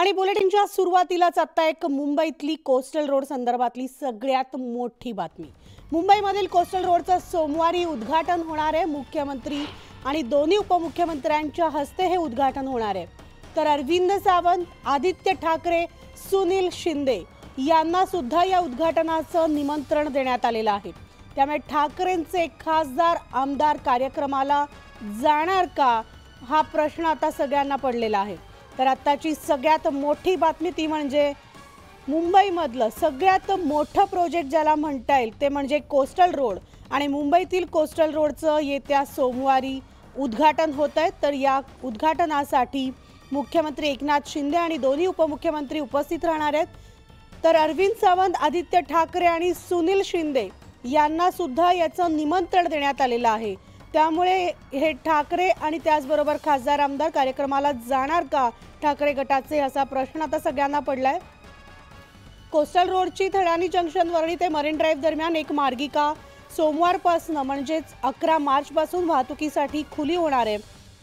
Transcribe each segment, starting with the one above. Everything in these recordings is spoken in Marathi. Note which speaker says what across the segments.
Speaker 1: आणि बुलेटिनच्या सुरुवातीलाच आता एक मुंबईतली कोस्टल रोड संदर्भातली सगळ्यात मोठी बातमी मुंबईमधील कोस्टल रोडचं सोमवारी उद्घाटन होणार आहे मुख्यमंत्री आणि दोन्ही उपमुख्यमंत्र्यांच्या हस्ते हे उद्घाटन होणार आहे तर अरविंद सावंत आदित्य ठाकरे सुनील शिंदे यांना सुद्धा या उद्घाटनाचं निमंत्रण देण्यात आलेलं आहे त्यामुळे ठाकरेंचे खासदार आमदार कार्यक्रमाला जाणार का हा प्रश्न आता सगळ्यांना पडलेला आहे तर आत्ताची सगळ्यात मोठी बातमी ती म्हणजे मुंबईमधलं सगळ्यात मोठं प्रोजेक्ट ज्याला म्हणता येईल ते म्हणजे कोस्टल रोड आणि मुंबईतील कोस्टल रोडचं येत्या सोमवारी उद्घाटन होत आहे तर या उद्घाटनासाठी मुख्यमंत्री एकनाथ शिंदे आणि दोन्ही उपमुख्यमंत्री उपस्थित राहणार आहेत तर अरविंद सावंत आदित्य ठाकरे आणि सुनील शिंदे यांना सुद्धा याचं निमंत्रण देण्यात आलेलं आहे त्यामुळे हे ठाकरे आणि त्याचबरोबर खासदार आमदार कार्यक्रमाला जाणार का ठाकरे गटाचे असा प्रश्न आता सगळ्यांना पडलाय कोस्टल रोडची थडानी जंक्शन वरणी ते मरीन ड्राईव्ह दरम्यान एक मार्गिका सोमवारपासून म्हणजेच अकरा मार्चपासून वाहतुकीसाठी खुली होणार आहे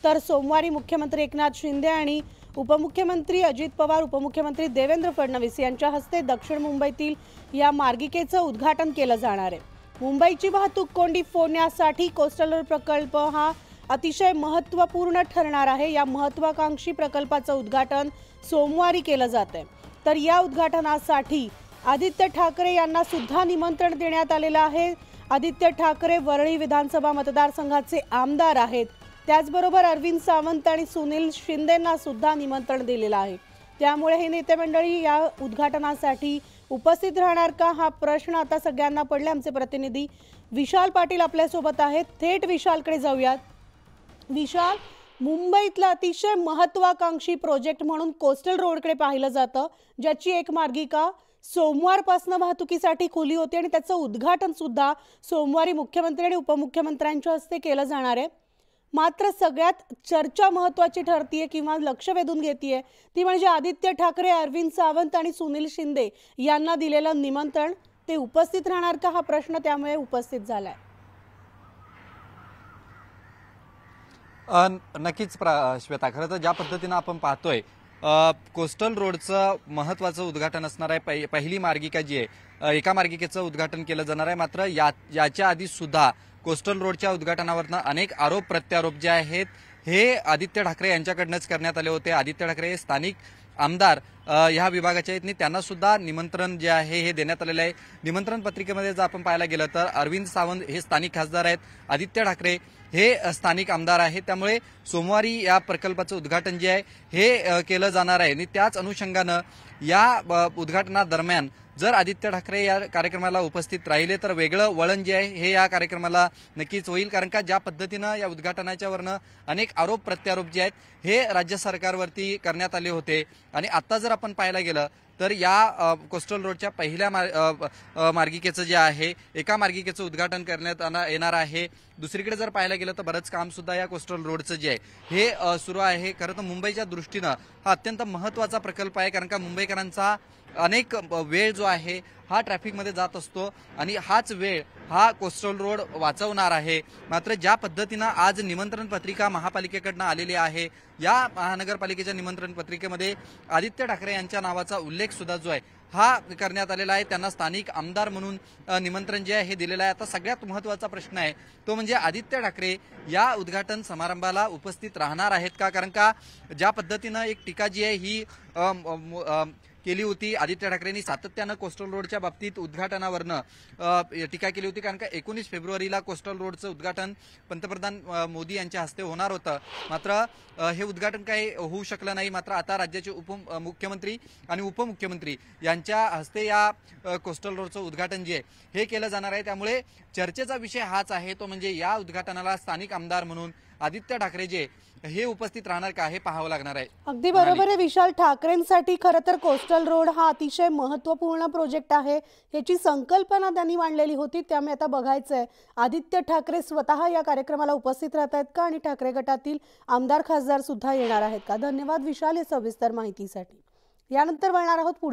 Speaker 1: तर सोमवारी मुख्यमंत्री एकनाथ शिंदे आणि उपमुख्यमंत्री अजित पवार उपमुख्यमंत्री देवेंद्र फडणवीस यांच्या हस्ते दक्षिण मुंबईतील या मार्गिकेचं उद्घाटन केलं जाणार आहे मुंबईची वाहतूक कोंडी फोडण्यासाठी कोस्टल रोड प्रकल्प हा अतिशय महत्त्वपूर्ण ठरणार आहे या महत्त्वाकांक्षी प्रकल्पाचं उद्घाटन सोमवारी केलं जात आहे तर या उद्घाटनासाठी आदित्य ठाकरे यांना सुद्धा निमंत्रण देण्यात आलेलं आहे आदित्य ठाकरे वरळी विधानसभा मतदारसंघाचे आमदार आहेत त्याचबरोबर अरविंद सावंत आणि सुनील शिंदेंना सुद्धा निमंत्रण दिलेलं आहे त्यामुळे हे नेते मंडळी या उद्घाटनासाठी उपस्थित राहणार का हा प्रश्न आता सगळ्यांना पडला आमचे प्रतिनिधी विशाल पाटील आपल्यासोबत आहेत थेट विशालकडे जाऊयात विशाल मुंबईतला अतिशय महत्वाकांक्षी प्रोजेक्ट म्हणून कोस्टल रोडकडे पाहिलं जातं ज्याची एक मार्गिका सोमवारपासनं वाहतुकीसाठी खुली होती आणि त्याचं उद्घाटन सुद्धा सोमवारी मुख्यमंत्री आणि उपमुख्यमंत्र्यांच्या हस्ते केलं जाणार आहे मात्र सगळ्यात चर्चा महत्वाची ठरतीये किंवा लक्ष वेधून घेतीये ती म्हणजे आदित्य ठाकरे अरविंद सावंत आणि सुनील शिंदे यांना दिलेलं निमंत्रण ते उपस्थित राहणार का हा प्रश्न त्यामुळे उपस्थित झालाय
Speaker 2: नक्कीच श्वेता खरं तर ज्या पद्धतीनं आपण पाहतोय कोस्टल रोडचं महत्वाचं उद्घाटन असणार आहे पहिली मार्गिका जी आहे एका मार्गिकेचं उद्घाटन केलं जाणार आहे मात्र या याच्या आधी सुद्धा कोस्टल रोडच्या उद्घाटनावरनं अनेक आरोप प्रत्यारोप जे आहेत हे आदित्य ठाकरे यांच्याकडनंच करण्यात आले होते आदित्य ठाकरे स्थानिक आमदार ह्या विभागाचे आहेत त्यांना सुद्धा निमंत्रण जे आहे हे देण्यात आलेलं आहे निमंत्रण पत्रिकेमध्ये जर आपण पाहायला गेलं तर अरविंद सावंत हे स्थानिक खासदार आहेत आदित्य ठाकरे हे स्थानिक आमदार आहेत त्यामुळे सोमवारी या प्रकल्पाचं उद्घाटन जे आहे हे केलं जाणार आहे आणि त्याच अनुषंगानं या उद्घाटनादरम्यान जर आदित्य ठाकरे या कार्यक्रमाला उपस्थित राहिले तर वेगळं वळण जे आहे हे या कार्यक्रमाला नक्कीच होईल कारण का ज्या पद्धतीनं या उद्घाटनाच्यावरनं अनेक आरोप प्रत्यारोप जे आहेत हे राज्य सरकारवरती करण्यात आले होते आणि आता जर आपण पाहायला गेलं तर या कोस्टल रोडच्या पहिल्या मार्गिकेचं जे आहे एका मार्गिकेचं उद्घाटन करण्यात येणार आहे दुसरीकडे जर पाहायला गेलं तर बरंच काम सुद्धा या कोस्टल रोडचं जे आहे हे सुरू आहे खरं तर मुंबईच्या दृष्टीनं हा अत्यंत महत्त्वाचा प्रकल्प आहे कारण का मुंबईकरांचा अनेक वेळ जो आहे हा ट्रॅफिकमध्ये जात असतो आणि हाच वेळ हा कोस्टल रोड वाचवणार आहे मात्र ज्या पद्धतीनं आज निमंत्रण पत्रिका महापालिकेकडनं आलेली आहे या महानगरपालिकेच्या निमंत्रण पत्रिकेमध्ये आदित्य ठाकरे यांच्या नावाचा उल्लेख सुद्धा जो आहे हा करण्यात आलेला आहे त्यांना स्थानिक आमदार म्हणून निमंत्रण जे आहे हे दिलेलं आहे आता सगळ्यात महत्वाचा प्रश्न आहे तो म्हणजे आदित्य ठाकरे या उद्घाटन समारंभाला उपस्थित राहणार आहेत का कारण का ज्या पद्धतीनं एक टीका जी आहे ही केली होती आदित्य ठाकरेंनी सातत्यानं कोस्टल रोडच्या बाबतीत उद्घाटनावरनं टीका केली होती कारण का एकोणीस फेब्रुवारीला कोस्टल रोडचं उद्घाटन पंतप्रधान मोदी यांच्या हस्ते होणार होतं मात्र हे उद्घाटन काही होऊ शकलं नाही मात्र आता राज्याचे उप मुख्यमंत्री आणि उपमुख्यमंत्री यांच्या हस्ते या कोस्टल रोडचं उद्घाटन जे हे केलं जाणार आहे त्यामुळे चर्चेचा विषय हाच आहे तो म्हणजे या उद्घाटनाला स्थानिक आमदार म्हणून आदित्य ठाकरे जे हे उपस्थित राहणार का हे पाहावं लागणार आहे अगदी बरोबर आहे
Speaker 1: विशाल ठाकरेंसाठी खरं तर कोस्टल रोड हा अतिशय महत्वपूर्ण प्रोजेक्ट आहे याची संकल्पना त्यांनी मांडलेली होती त्यामुळे आता बघायचं आहे आदित्य ठाकरे स्वतः या कार्यक्रमाला उपस्थित राहत आहेत का आणि ठाकरे गटातील आमदार खासदार सुद्धा येणार आहेत का धन्यवाद विशाल या सविस्तर माहितीसाठी यानंतर वळणार आहोत